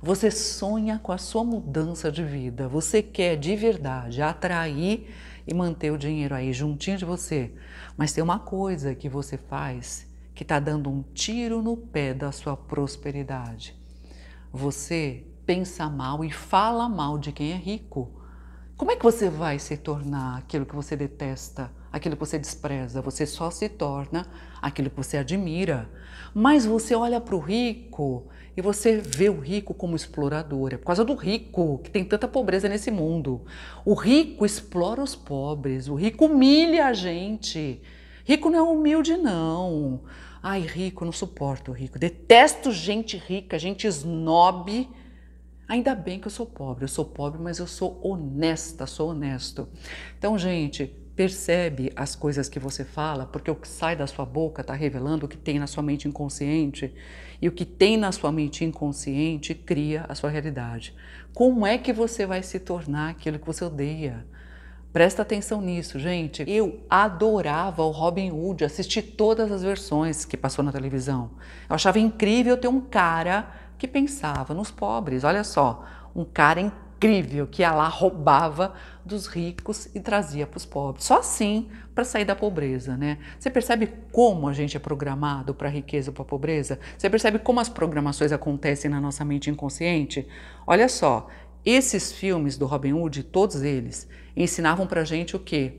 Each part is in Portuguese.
Você sonha com a sua mudança de vida. Você quer de verdade atrair e manter o dinheiro aí juntinho de você. Mas tem uma coisa que você faz que está dando um tiro no pé da sua prosperidade. Você pensa mal e fala mal de quem é rico. Como é que você vai se tornar aquilo que você detesta, aquilo que você despreza? Você só se torna aquilo que você admira. Mas você olha para o rico e você vê o rico como explorador. É por causa do rico que tem tanta pobreza nesse mundo. O rico explora os pobres, o rico humilha a gente. Rico não é humilde, não. Ai, rico, não suporto rico. Detesto gente rica, gente snob. Ainda bem que eu sou pobre. Eu sou pobre, mas eu sou honesta, sou honesto. Então, gente, percebe as coisas que você fala, porque o que sai da sua boca está revelando o que tem na sua mente inconsciente, e o que tem na sua mente inconsciente cria a sua realidade. Como é que você vai se tornar aquilo que você odeia? Presta atenção nisso, gente. Eu adorava o Robin Hood, assisti todas as versões que passou na televisão. Eu achava incrível ter um cara que pensava nos pobres. Olha só, um cara incrível incrível que Allah roubava dos ricos e trazia para os pobres. Só assim para sair da pobreza, né? Você percebe como a gente é programado para a riqueza ou para a pobreza? Você percebe como as programações acontecem na nossa mente inconsciente? Olha só, esses filmes do Robin Hood, todos eles, ensinavam para gente o quê?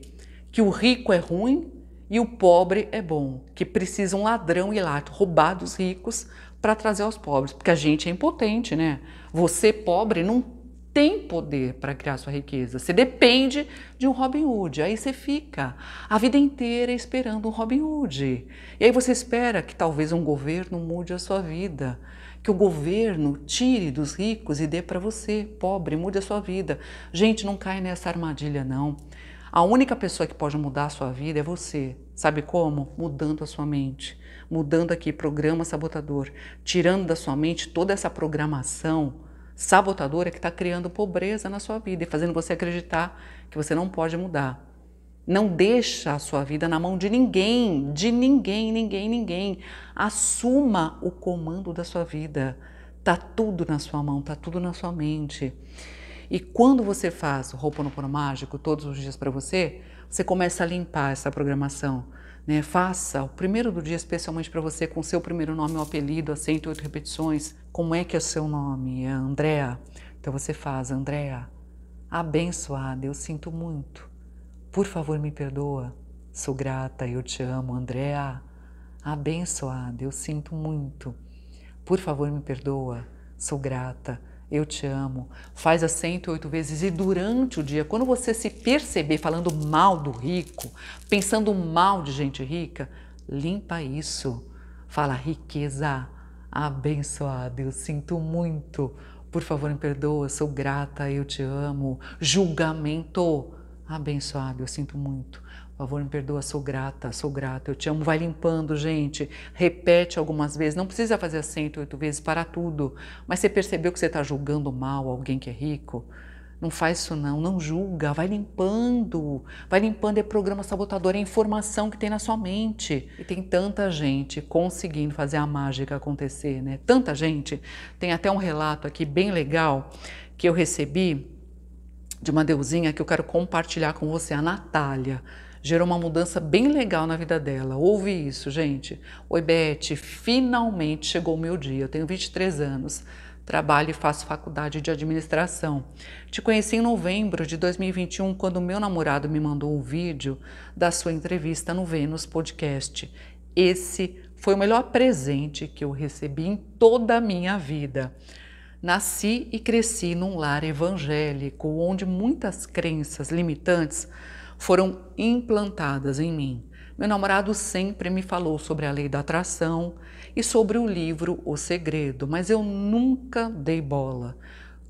Que o rico é ruim e o pobre é bom, que precisa um ladrão ir lá roubar dos ricos para trazer aos pobres, porque a gente é impotente, né? Você pobre não tem poder para criar sua riqueza. Você depende de um Robin Hood. Aí você fica a vida inteira esperando um Robin Hood. E aí você espera que talvez um governo mude a sua vida, que o governo tire dos ricos e dê para você, pobre, mude a sua vida. Gente, não cai nessa armadilha não. A única pessoa que pode mudar a sua vida é você. Sabe como? Mudando a sua mente, mudando aqui programa sabotador, tirando da sua mente toda essa programação sabotadora que está criando pobreza na sua vida e fazendo você acreditar que você não pode mudar. Não deixa a sua vida na mão de ninguém, de ninguém, ninguém, ninguém. Assuma o comando da sua vida. Tá tudo na sua mão, tá tudo na sua mente. E quando você faz roupa no pano mágico todos os dias para você, você começa a limpar essa programação. Né? Faça o primeiro do dia, especialmente para você, com seu primeiro nome ou apelido, a 108 repetições. Como é que é o seu nome? É Andréa? Então você faz, Andréa, abençoada, eu sinto muito. Por favor, me perdoa. Sou grata, eu te amo, Andréa. Abençoada, eu sinto muito. Por favor, me perdoa. Sou grata, eu te amo. Faz as 108 vezes e durante o dia, quando você se perceber falando mal do rico, pensando mal de gente rica, limpa isso. Fala riqueza, abençoada, eu sinto muito. Por favor, me perdoa, sou grata, eu te amo. Julgamento, abençoado, eu sinto muito. Por favor, me perdoa, sou grata, sou grata, eu te amo. Vai limpando, gente. Repete algumas vezes. Não precisa fazer 108 vezes para tudo. Mas você percebeu que você está julgando mal alguém que é rico? Não faz isso não, não julga, vai limpando. Vai limpando é programa sabotador, é informação que tem na sua mente. E tem tanta gente conseguindo fazer a mágica acontecer, né? Tanta gente. Tem até um relato aqui bem legal que eu recebi de uma deusinha que eu quero compartilhar com você, a Natália gerou uma mudança bem legal na vida dela. Ouve isso, gente. Oi, Beth, finalmente chegou o meu dia. Eu tenho 23 anos, trabalho e faço faculdade de administração. Te conheci em novembro de 2021, quando meu namorado me mandou um vídeo da sua entrevista no Vênus Podcast. Esse foi o melhor presente que eu recebi em toda a minha vida. Nasci e cresci num lar evangélico, onde muitas crenças limitantes foram implantadas em mim. Meu namorado sempre me falou sobre a lei da atração e sobre o livro O Segredo, mas eu nunca dei bola.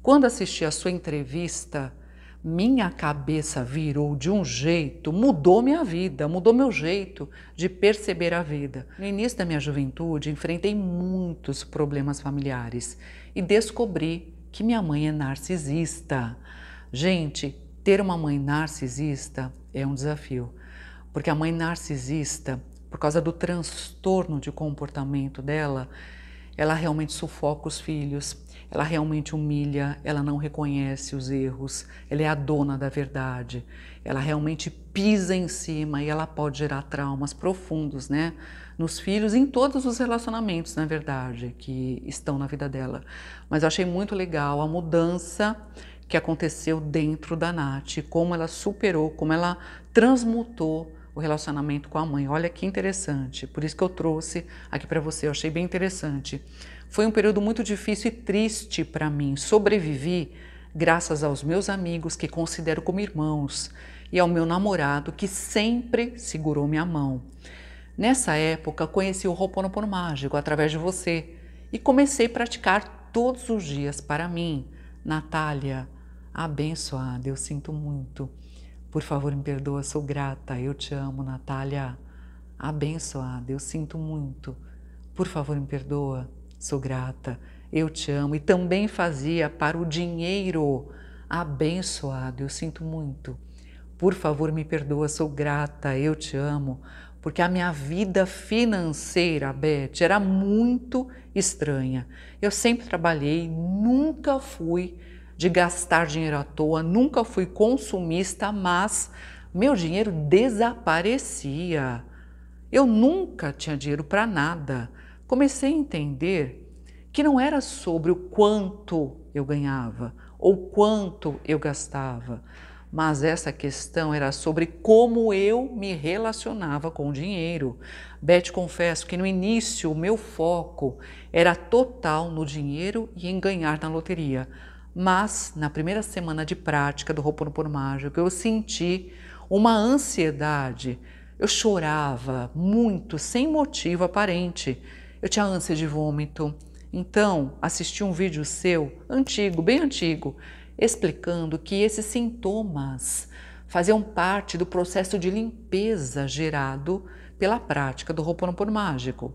Quando assisti a sua entrevista, minha cabeça virou de um jeito, mudou minha vida, mudou meu jeito de perceber a vida. No início da minha juventude, enfrentei muitos problemas familiares e descobri que minha mãe é narcisista. Gente, ter uma mãe narcisista é um desafio, porque a mãe narcisista, por causa do transtorno de comportamento dela, ela realmente sufoca os filhos, ela realmente humilha, ela não reconhece os erros, ela é a dona da verdade, ela realmente pisa em cima e ela pode gerar traumas profundos, né? Nos filhos, em todos os relacionamentos, na verdade, que estão na vida dela. Mas eu achei muito legal a mudança que aconteceu dentro da Nath, como ela superou, como ela transmutou o relacionamento com a mãe. Olha que interessante. Por isso que eu trouxe aqui para você, eu achei bem interessante. Foi um período muito difícil e triste para mim. Sobrevivi graças aos meus amigos que considero como irmãos e ao meu namorado que sempre segurou minha mão. Nessa época, conheci o Ho'oponopono mágico através de você e comecei a praticar todos os dias para mim. Natália, abençoada, eu sinto muito. Por favor, me perdoa, sou grata, eu te amo, Natália. Abençoada, eu sinto muito. Por favor, me perdoa, sou grata, eu te amo. E também fazia para o dinheiro. Abençoada, eu sinto muito. Por favor, me perdoa, sou grata, eu te amo. Porque a minha vida financeira, Beth, era muito estranha. Eu sempre trabalhei, nunca fui de gastar dinheiro à toa, nunca fui consumista, mas meu dinheiro desaparecia. Eu nunca tinha dinheiro para nada. Comecei a entender que não era sobre o quanto eu ganhava ou quanto eu gastava, mas essa questão era sobre como eu me relacionava com o dinheiro. Beth, confesso que no início o meu foco era total no dinheiro e em ganhar na loteria. Mas na primeira semana de prática do Ho'oponopono mágico, eu senti uma ansiedade. Eu chorava muito, sem motivo aparente. Eu tinha ânsia de vômito. Então, assisti um vídeo seu, antigo, bem antigo, explicando que esses sintomas faziam parte do processo de limpeza gerado pela prática do Ho'oponopono mágico.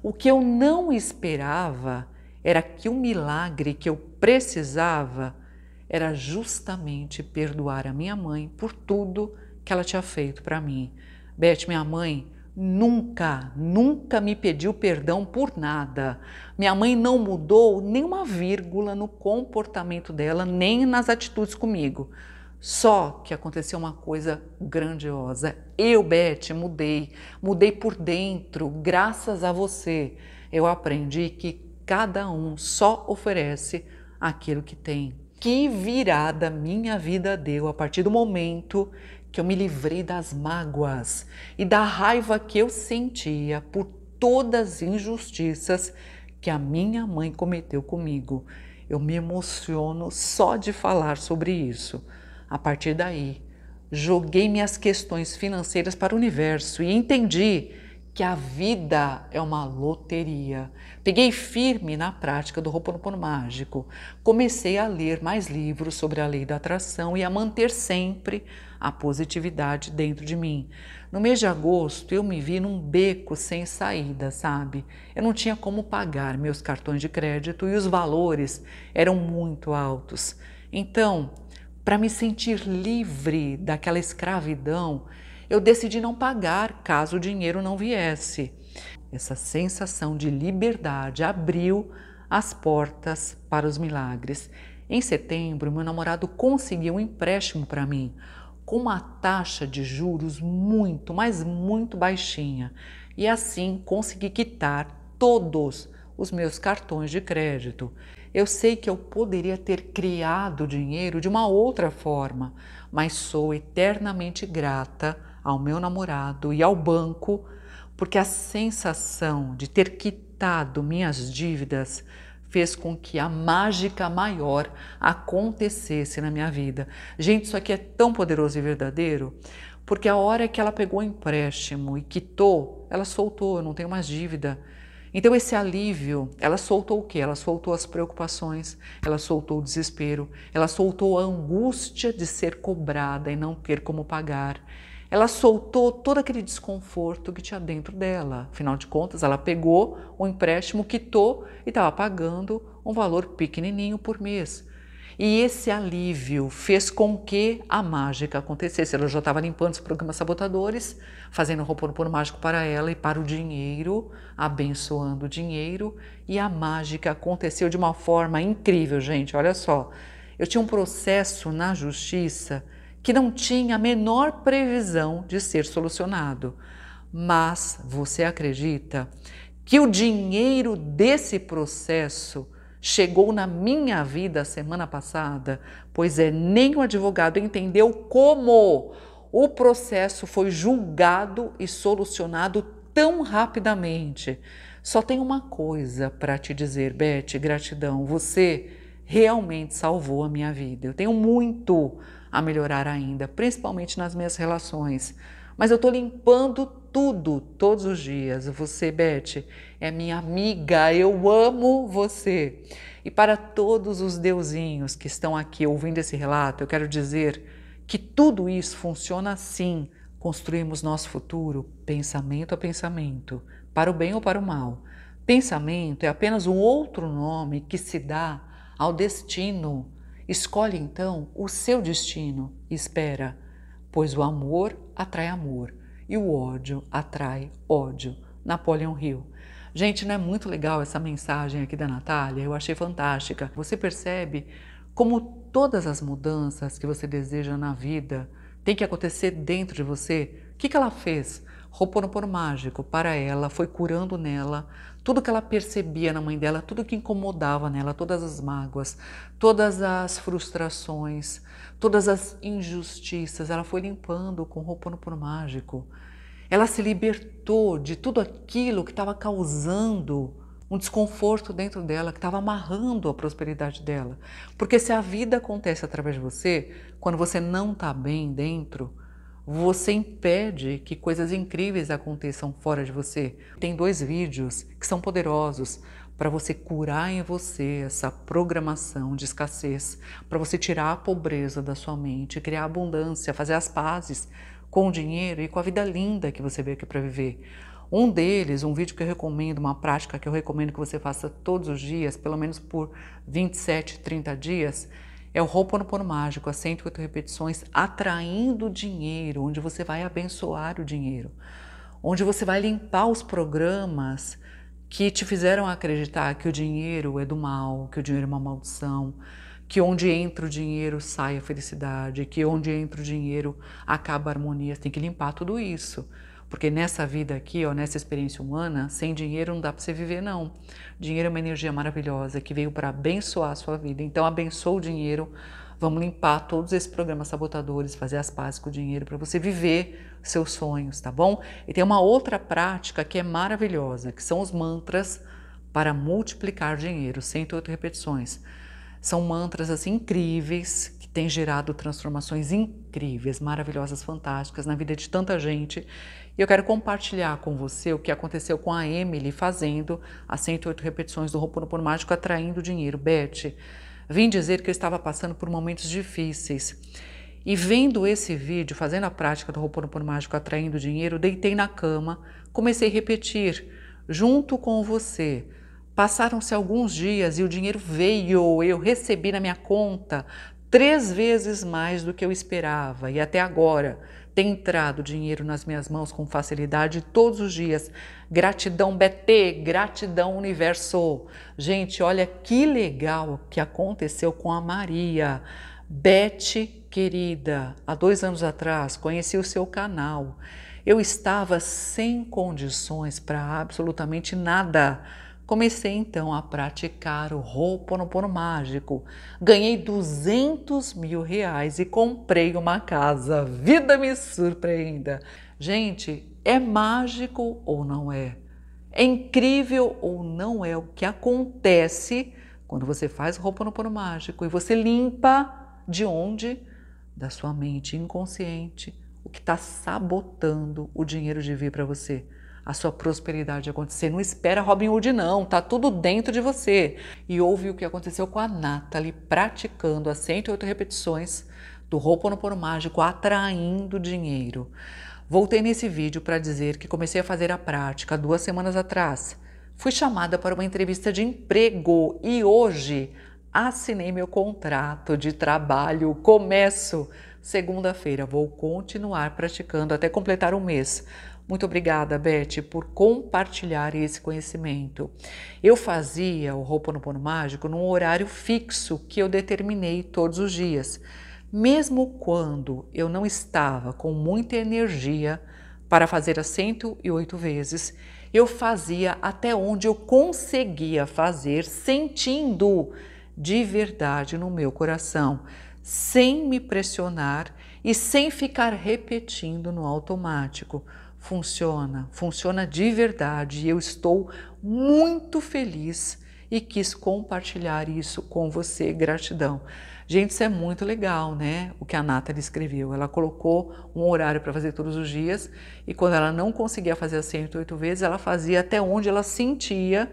O que eu não esperava era que o milagre que eu precisava era justamente perdoar a minha mãe por tudo que ela tinha feito para mim. Beth, minha mãe nunca, nunca me pediu perdão por nada. Minha mãe não mudou nenhuma vírgula no comportamento dela, nem nas atitudes comigo. Só que aconteceu uma coisa grandiosa. Eu, Beth, mudei, mudei por dentro, graças a você. Eu aprendi que cada um só oferece aquilo que tem. Que virada minha vida deu a partir do momento que eu me livrei das mágoas e da raiva que eu sentia por todas as injustiças que a minha mãe cometeu comigo. Eu me emociono só de falar sobre isso. A partir daí, joguei minhas questões financeiras para o universo e entendi que a vida é uma loteria. Peguei firme na prática do Roponopono Mágico. Comecei a ler mais livros sobre a lei da atração e a manter sempre a positividade dentro de mim. No mês de agosto, eu me vi num beco sem saída, sabe? Eu não tinha como pagar meus cartões de crédito e os valores eram muito altos. Então, para me sentir livre daquela escravidão, eu decidi não pagar caso o dinheiro não viesse. Essa sensação de liberdade abriu as portas para os milagres. Em setembro, meu namorado conseguiu um empréstimo para mim com uma taxa de juros muito, mas muito baixinha, e assim consegui quitar todos os meus cartões de crédito. Eu sei que eu poderia ter criado dinheiro de uma outra forma, mas sou eternamente grata ao meu namorado e ao banco, porque a sensação de ter quitado minhas dívidas fez com que a mágica maior acontecesse na minha vida. Gente, isso aqui é tão poderoso e verdadeiro, porque a hora que ela pegou o empréstimo e quitou, ela soltou, eu não tenho mais dívida. Então esse alívio, ela soltou o quê? Ela soltou as preocupações, ela soltou o desespero, ela soltou a angústia de ser cobrada e não ter como pagar. Ela soltou todo aquele desconforto que tinha dentro dela. Afinal de contas, ela pegou o empréstimo, quitou e estava pagando um valor pequenininho por mês. E esse alívio fez com que a mágica acontecesse. Ela já estava limpando os programas sabotadores, fazendo o roponopono mágico para ela e para o dinheiro, abençoando o dinheiro. E a mágica aconteceu de uma forma incrível, gente. Olha só. Eu tinha um processo na justiça que não tinha a menor previsão de ser solucionado. Mas você acredita que o dinheiro desse processo chegou na minha vida semana passada? Pois é, nem o advogado entendeu como o processo foi julgado e solucionado tão rapidamente. Só tem uma coisa para te dizer, Beth, gratidão. Você realmente salvou a minha vida. Eu tenho muito a melhorar ainda, principalmente nas minhas relações. Mas eu estou limpando tudo, todos os dias. Você, Beth, é minha amiga, eu amo você. E para todos os deusinhos que estão aqui ouvindo esse relato, eu quero dizer que tudo isso funciona assim. Construímos nosso futuro pensamento a pensamento, para o bem ou para o mal. Pensamento é apenas um outro nome que se dá ao destino, Escolhe então o seu destino e espera, pois o amor atrai amor e o ódio atrai ódio. Napoleon Hill. Gente, não é muito legal essa mensagem aqui da Natália? Eu achei fantástica. Você percebe como todas as mudanças que você deseja na vida tem que acontecer dentro de você? O que, que ela fez? Roponopono mágico para ela, foi curando nela tudo que ela percebia na mãe dela, tudo que incomodava nela, todas as mágoas, todas as frustrações, todas as injustiças, ela foi limpando com roupa no Por mágico. Ela se libertou de tudo aquilo que estava causando um desconforto dentro dela, que estava amarrando a prosperidade dela. Porque se a vida acontece através de você, quando você não está bem dentro, você impede que coisas incríveis aconteçam fora de você. Tem dois vídeos que são poderosos para você curar em você essa programação de escassez, para você tirar a pobreza da sua mente, criar abundância, fazer as pazes com o dinheiro e com a vida linda que você veio aqui para viver. Um deles, um vídeo que eu recomendo, uma prática que eu recomendo que você faça todos os dias, pelo menos por 27, 30 dias, é o Ho'oponopono mágico, as 108 repetições atraindo dinheiro, onde você vai abençoar o dinheiro, onde você vai limpar os programas que te fizeram acreditar que o dinheiro é do mal, que o dinheiro é uma maldição, que onde entra o dinheiro sai a felicidade, que onde entra o dinheiro acaba a harmonia. Você tem que limpar tudo isso. Porque nessa vida aqui, ó, nessa experiência humana, sem dinheiro não dá para você viver, não. Dinheiro é uma energia maravilhosa que veio para abençoar a sua vida. Então, abençoa o dinheiro. Vamos limpar todos esses programas sabotadores, fazer as pazes com o dinheiro para você viver seus sonhos, tá bom? E tem uma outra prática que é maravilhosa, que são os mantras para multiplicar dinheiro, 108 repetições. São mantras assim incríveis tem gerado transformações incríveis, maravilhosas, fantásticas na vida de tanta gente. E eu quero compartilhar com você o que aconteceu com a Emily fazendo as 108 repetições do Ho'oponopono Mágico atraindo dinheiro. Beth, vim dizer que eu estava passando por momentos difíceis. E vendo esse vídeo, fazendo a prática do Ho'oponopono Mágico atraindo dinheiro, deitei na cama, comecei a repetir, junto com você. Passaram-se alguns dias e o dinheiro veio, eu recebi na minha conta, três vezes mais do que eu esperava e até agora tem entrado dinheiro nas minhas mãos com facilidade todos os dias. Gratidão BT, gratidão Universo. Gente, olha que legal que aconteceu com a Maria. Beth, querida, há dois anos atrás conheci o seu canal. Eu estava sem condições para absolutamente nada Comecei então a praticar o Ho'oponopono mágico. Ganhei 200 mil reais e comprei uma casa. Vida me surpreenda! Gente, é mágico ou não é? É incrível ou não é o que acontece quando você faz Ho'oponopono mágico e você limpa de onde? Da sua mente inconsciente, o que está sabotando o dinheiro de vir para você a sua prosperidade acontecer. Não espera Robin Hood, não, tá tudo dentro de você. E houve o que aconteceu com a Natalie praticando as 108 repetições do Ho'oponopono mágico, atraindo dinheiro. Voltei nesse vídeo para dizer que comecei a fazer a prática duas semanas atrás. Fui chamada para uma entrevista de emprego e hoje assinei meu contrato de trabalho. Começo Segunda-feira vou continuar praticando até completar um mês. Muito obrigada, Beth, por compartilhar esse conhecimento. Eu fazia o Ho'oponopono Mágico num horário fixo que eu determinei todos os dias, mesmo quando eu não estava com muita energia para fazer as 108 vezes, eu fazia até onde eu conseguia fazer, sentindo de verdade no meu coração sem me pressionar e sem ficar repetindo no automático. Funciona, funciona de verdade e eu estou muito feliz e quis compartilhar isso com você. Gratidão. Gente, isso é muito legal, né? O que a Nathalie escreveu. Ela colocou um horário para fazer todos os dias e quando ela não conseguia fazer as 108 vezes, ela fazia até onde ela sentia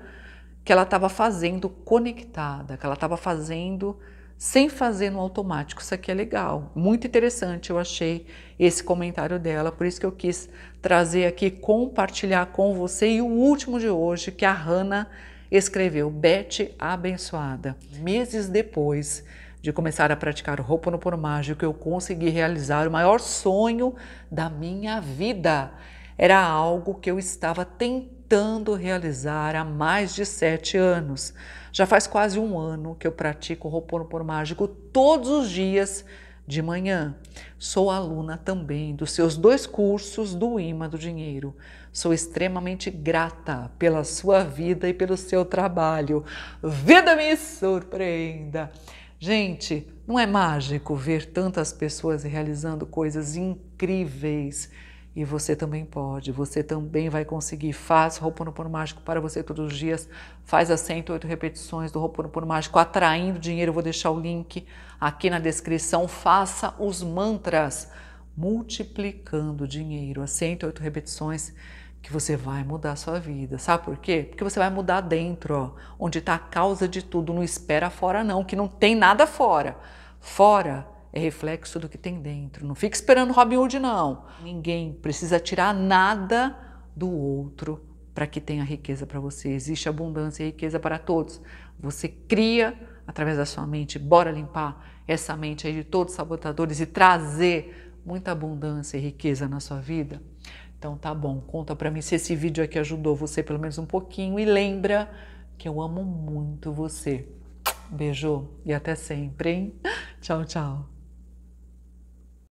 que ela estava fazendo conectada, que ela estava fazendo sem fazer no automático. Isso aqui é legal, muito interessante. Eu achei esse comentário dela, por isso que eu quis trazer aqui, compartilhar com você. E o último de hoje, que a Hanna escreveu: Beth abençoada. Meses depois de começar a praticar o Ho'oponopono mágico, eu consegui realizar o maior sonho da minha vida. Era algo que eu estava tentando tentando realizar há mais de sete anos. Já faz quase um ano que eu pratico o Ho'oponopono Mágico todos os dias de manhã. Sou aluna também dos seus dois cursos do Imã do Dinheiro. Sou extremamente grata pela sua vida e pelo seu trabalho. Vida me surpreenda! Gente, não é mágico ver tantas pessoas realizando coisas incríveis e você também pode, você também vai conseguir. Faz Ho'oponopono mágico para você todos os dias. Faz as 108 repetições do Ho'oponopono mágico atraindo dinheiro. Eu vou deixar o link aqui na descrição. Faça os mantras multiplicando dinheiro, as 108 repetições que você vai mudar a sua vida. Sabe por quê? Porque você vai mudar dentro, ó, onde está a causa de tudo. Não espera fora não, que não tem nada fora. Fora é reflexo do que tem dentro. Não fique esperando Robin Hood, não. Ninguém precisa tirar nada do outro para que tenha riqueza para você. Existe abundância e riqueza para todos. Você cria através da sua mente. Bora limpar essa mente aí de todos os sabotadores e trazer muita abundância e riqueza na sua vida. Então tá bom, conta para mim se esse vídeo aqui ajudou você pelo menos um pouquinho e lembra que eu amo muito você. Beijo e até sempre, hein? Tchau, tchau.